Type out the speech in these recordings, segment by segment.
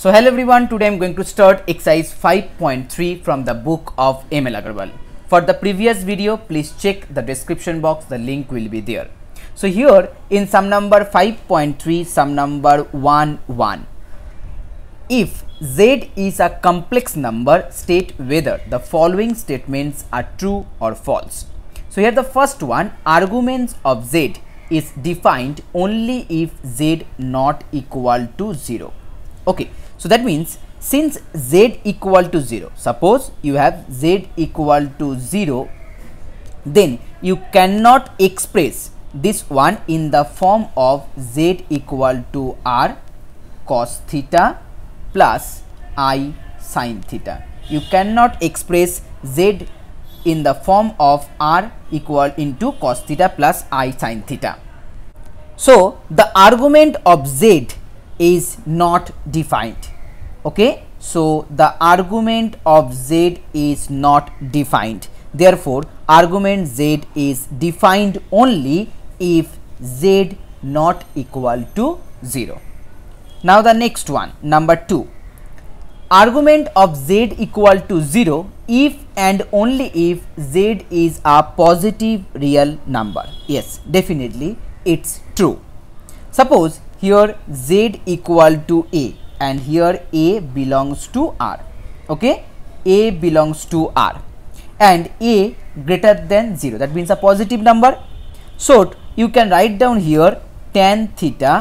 So hello everyone, today I'm going to start exercise 5.3 from the book of ML Agarwal. For the previous video, please check the description box, the link will be there. So here in sum number 5.3, sum number 1, 1. If z is a complex number, state whether the following statements are true or false. So here the first one, arguments of z is defined only if z not equal to 0. Okay, so that means since z equal to 0, suppose you have z equal to 0, then you cannot express this one in the form of z equal to r cos theta plus i sin theta. You cannot express z in the form of r equal into cos theta plus i sin theta. So, the argument of z is not defined okay so the argument of z is not defined therefore argument z is defined only if z not equal to 0 now the next one number 2 argument of z equal to 0 if and only if z is a positive real number yes definitely it's true suppose here z equal to a and here a belongs to r okay a belongs to r and a greater than 0 that means a positive number so you can write down here tan theta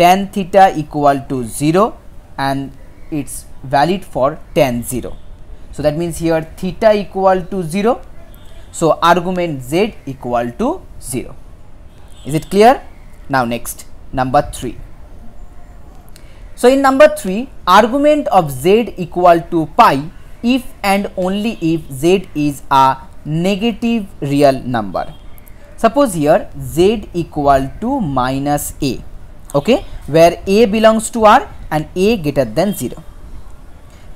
tan theta equal to 0 and it's valid for tan 0 so that means here theta equal to 0 so argument z equal to 0 is it clear now next number 3. So, in number 3 argument of z equal to pi if and only if z is a negative real number. Suppose here z equal to minus a okay where a belongs to r and a greater than 0.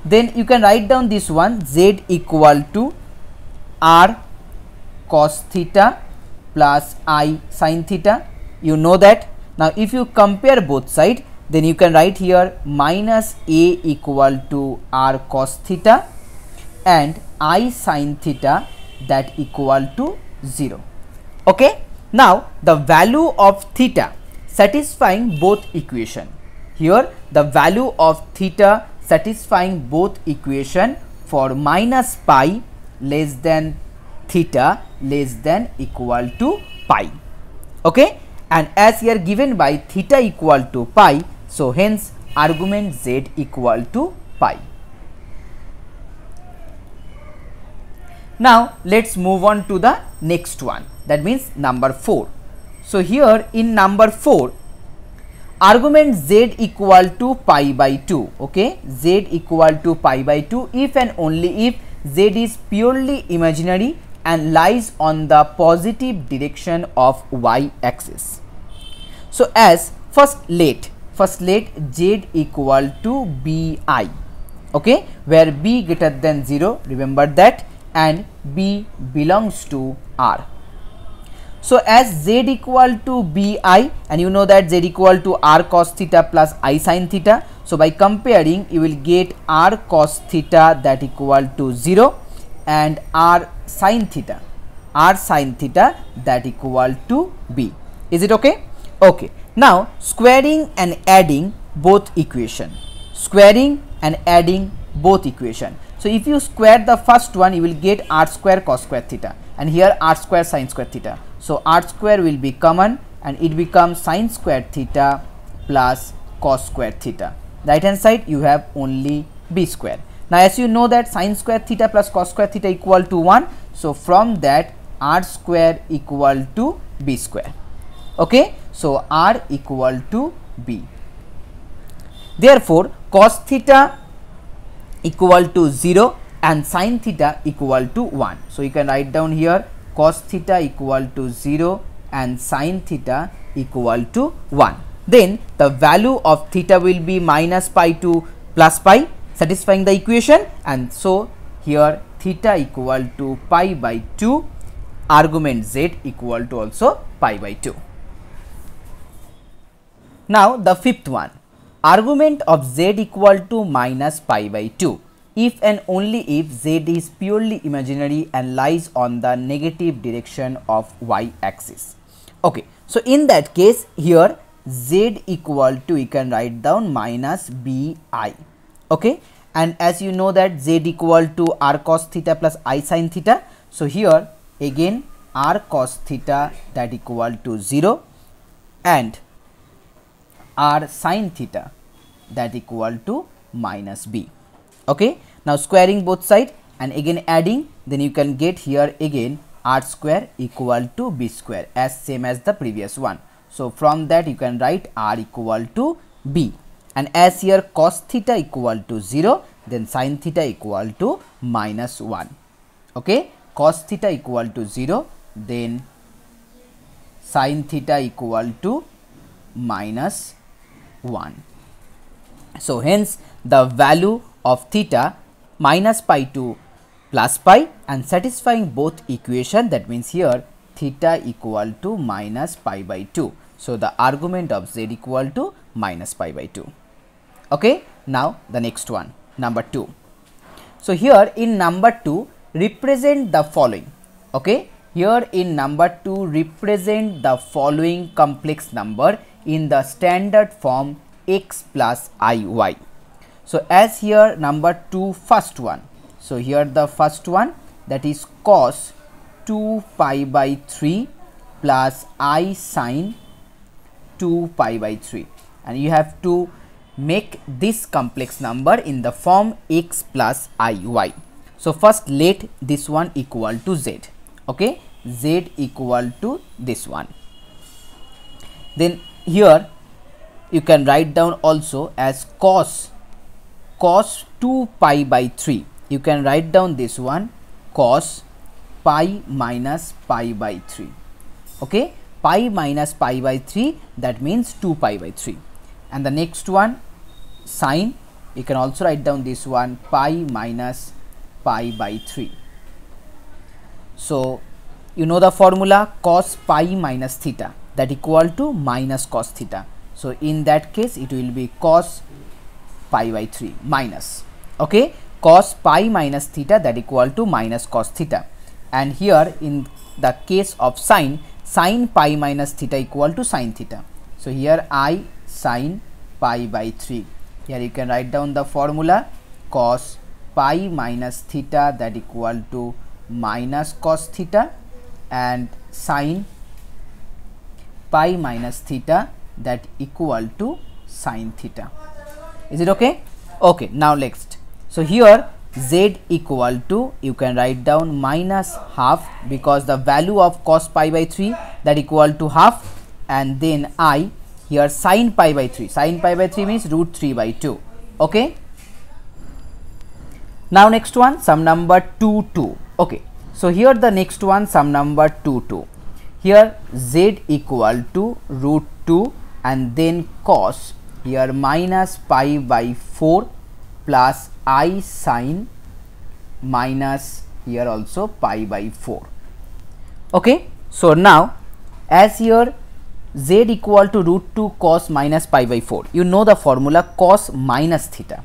Then you can write down this one z equal to r cos theta plus i sin theta you know that now if you compare both side then you can write here minus a equal to r cos theta and i sin theta that equal to 0. Okay. Now the value of theta satisfying both equation. Here the value of theta satisfying both equation for minus pi less than theta less than equal to pi. Okay and as here given by theta equal to pi so hence argument z equal to pi. Now let us move on to the next one that means number 4. So here in number 4 argument z equal to pi by 2 okay z equal to pi by 2 if and only if z is purely imaginary and lies on the positive direction of y axis. So, as first late first late z equal to bi okay where b greater than 0 remember that and b belongs to r. So, as z equal to bi and you know that z equal to r cos theta plus i sin theta. So, by comparing you will get r cos theta that equal to 0 and r sin theta r sin theta that equal to b. Is it okay? Okay, now squaring and adding both equation. Squaring and adding both equation. So if you square the first one, you will get r square cos square theta and here r square sine square theta. So r square will be common and it becomes sine square theta plus cos square theta. Right hand side you have only b square. Now as you know that sine square theta plus cos square theta equal to 1. So from that r square equal to b square. Okay. So, r equal to b. Therefore, cos theta equal to 0 and sin theta equal to 1. So, you can write down here cos theta equal to 0 and sin theta equal to 1. Then the value of theta will be minus pi to plus pi satisfying the equation and so here theta equal to pi by 2 argument z equal to also pi by 2. Now the fifth one, argument of z equal to minus pi by 2 if and only if z is purely imaginary and lies on the negative direction of y axis. Okay, so in that case here z equal to you can write down minus bi okay and as you know that z equal to r cos theta plus i sin theta so here again r cos theta that equal to 0 and r sine theta that equal to minus b. Okay. Now squaring both side and again adding then you can get here again r square equal to b square as same as the previous one. So from that you can write r equal to b and as here cos theta equal to 0 then sin theta equal to minus 1. Okay. Cos theta equal to 0 then sin theta equal to minus 1. So, hence the value of theta minus pi two plus pi and satisfying both equation that means here theta equal to minus pi by 2. So, the argument of z equal to minus pi by 2. Okay? Now, the next one number 2. So, here in number 2 represent the following. Okay? Here in number 2 represent the following complex number in the standard form x plus iy. So, as here number 2 first one. So, here the first one that is cos 2 pi by 3 plus i sine 2 pi by 3 and you have to make this complex number in the form x plus iy. So, first let this one equal to z okay z equal to this one. Then here you can write down also as cos cos 2 pi by 3 you can write down this one cos pi minus pi by 3 okay pi minus pi by 3 that means 2 pi by 3 and the next one sine you can also write down this one pi minus pi by 3 so you know the formula cos pi minus theta that equal to minus cos theta. So, in that case it will be cos pi by 3 minus okay cos pi minus theta that equal to minus cos theta and here in the case of sine sine pi minus theta equal to sine theta. So, here I sine pi by 3 here you can write down the formula cos pi minus theta that equal to minus cos theta and sine pi minus theta that equal to sine theta. Is it okay? Okay, now next. So, here z equal to you can write down minus half because the value of cos pi by 3 that equal to half and then i here sine pi by 3 sine pi by 3 means root 3 by 2 okay now next one some number 2 2 okay so here the next one some number 2 2 here z equal to root 2 and then cos here minus pi by 4 plus i sine minus here also pi by 4 okay so now as here z equal to root 2 cos minus pi by 4 you know the formula cos minus theta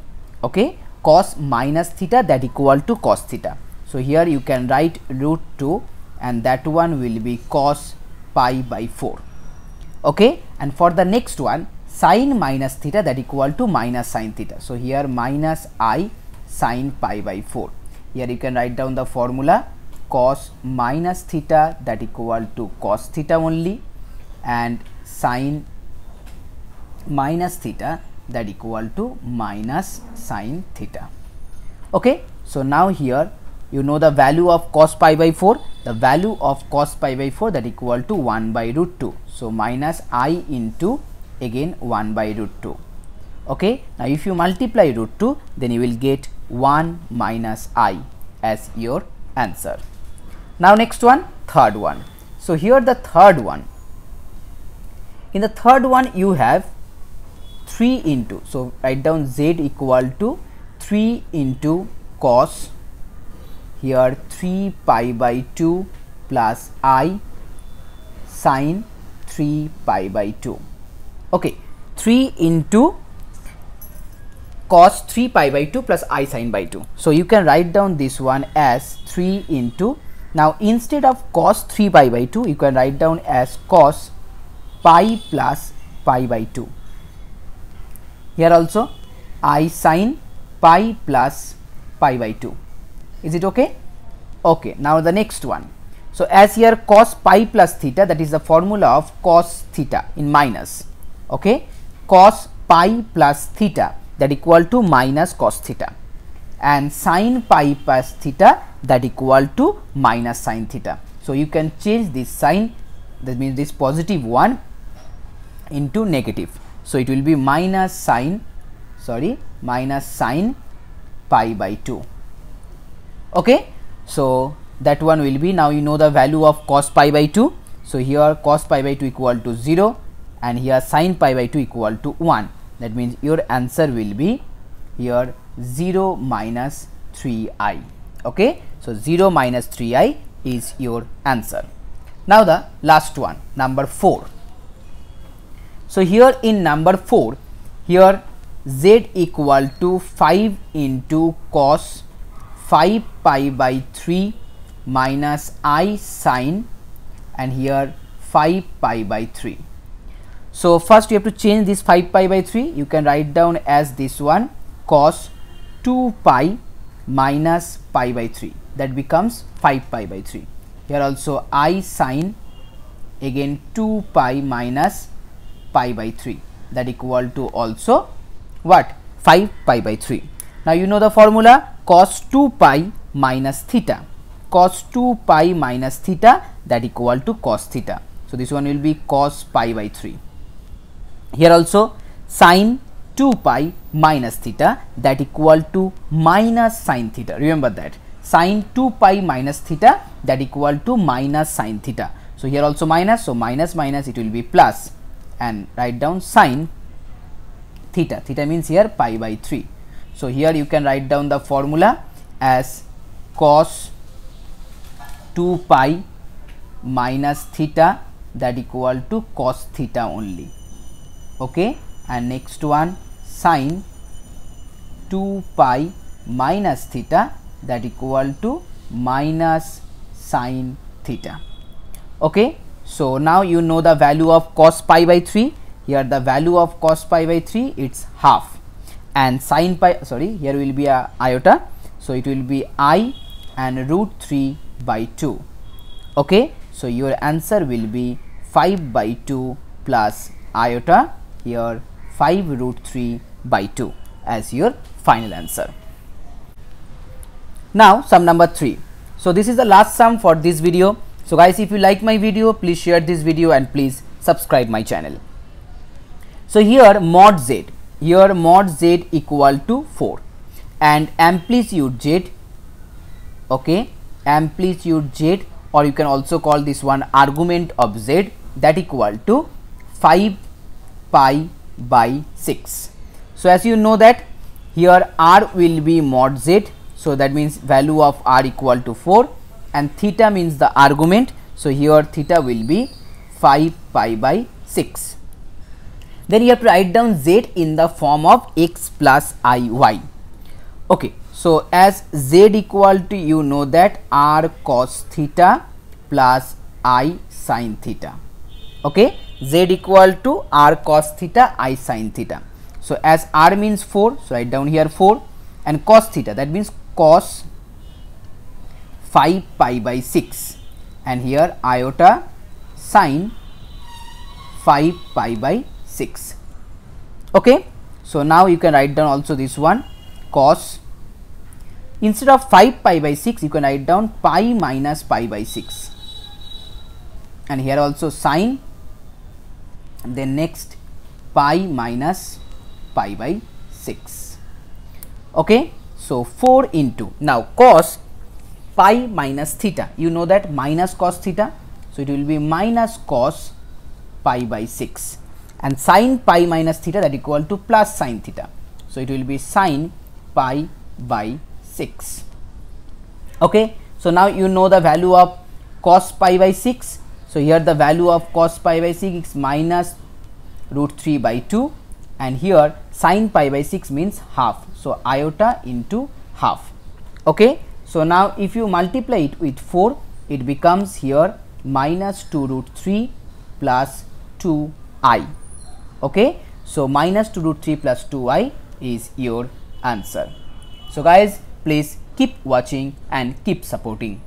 okay cos minus theta that equal to cos theta so here you can write root 2 and that one will be cos pi by 4 okay and for the next one sine minus theta that equal to minus sine theta so here minus i sine pi by 4 here you can write down the formula cos minus theta that equal to cos theta only and sine minus theta that equal to minus sine theta okay so now here you know the value of cos pi by 4 the value of cos pi by 4 that equal to 1 by root 2. So, minus i into again 1 by root 2. Okay. Now, if you multiply root 2 then you will get 1 minus i as your answer. Now, next one third one. So, here the third one. In the third one you have 3 into. So, write down z equal to 3 into cos here 3 pi by 2 plus i sine 3 pi by 2 okay 3 into cos 3 pi by 2 plus i sine by 2 so you can write down this one as 3 into now instead of cos 3 pi by 2 you can write down as cos pi plus pi by 2 here also i sine pi plus pi by 2 is it okay? Okay. Now the next one. So as here cos pi plus theta that is the formula of cos theta in minus. Okay. Cos pi plus theta that equal to minus cos theta and sine pi plus theta that equal to minus sine theta. So you can change this sine that means this positive one into negative. So it will be minus sine sorry minus sine pi by 2 okay so that one will be now you know the value of cos pi by 2 so here cos pi by 2 equal to 0 and here sin pi by 2 equal to 1 that means your answer will be here 0 minus 3i okay so 0 minus 3i is your answer now the last one number 4 so here in number 4 here z equal to 5 into cos 5 pi by 3 minus i sine and here 5 pi by 3. So, first you have to change this 5 pi by 3 you can write down as this one cos 2 pi minus pi by 3 that becomes 5 pi by 3. Here also i sine again 2 pi minus pi by 3 that equal to also what 5 pi by 3. Now, you know the formula cos 2 pi minus theta cos 2 pi minus theta that equal to cos theta. So, this one will be cos pi by 3. Here also sin 2 pi minus theta that equal to minus sin theta. Remember that sin 2 pi minus theta that equal to minus sin theta. So, here also minus. So, minus minus it will be plus and write down sin theta. Theta means here pi by 3. So, here you can write down the formula as cos 2 pi minus theta that equal to cos theta only. Okay? And next one sine 2 pi minus theta that equal to minus sine theta. Okay? So, now you know the value of cos pi by 3. Here the value of cos pi by 3 it's half and sine pi sorry here will be a iota so it will be i and root 3 by 2 okay so your answer will be 5 by 2 plus iota here 5 root 3 by 2 as your final answer now sum number 3 so this is the last sum for this video so guys if you like my video please share this video and please subscribe my channel so here mod z here mod z equal to 4 and amplitude z okay amplitude z or you can also call this one argument of z that equal to 5 pi by 6 so as you know that here r will be mod z so that means value of r equal to 4 and theta means the argument so here theta will be 5 pi by 6 then you have to write down z in the form of x plus iy okay so as z equal to you know that r cos theta plus i sin theta okay z equal to r cos theta i sin theta so as r means 4 so write down here 4 and cos theta that means cos 5 pi by 6 and here iota sine 5 pi by 6 okay so now you can write down also this one cos instead of 5 pi by 6 you can write down pi minus pi by 6 and here also sine then next pi minus pi by 6 okay so 4 into now cos pi minus theta you know that minus cos theta so it will be minus cos pi by 6 and sine pi minus theta that equal to plus sine theta. So, it will be sine pi by 6. Okay. So, now you know the value of cos pi by 6. So, here the value of cos pi by 6 is minus root 3 by 2 and here sine pi by 6 means half. So, iota into half. Okay. So, now if you multiply it with 4, it becomes here minus 2 root 3 plus 2 i okay so minus 2 root 3 plus i is your answer so guys please keep watching and keep supporting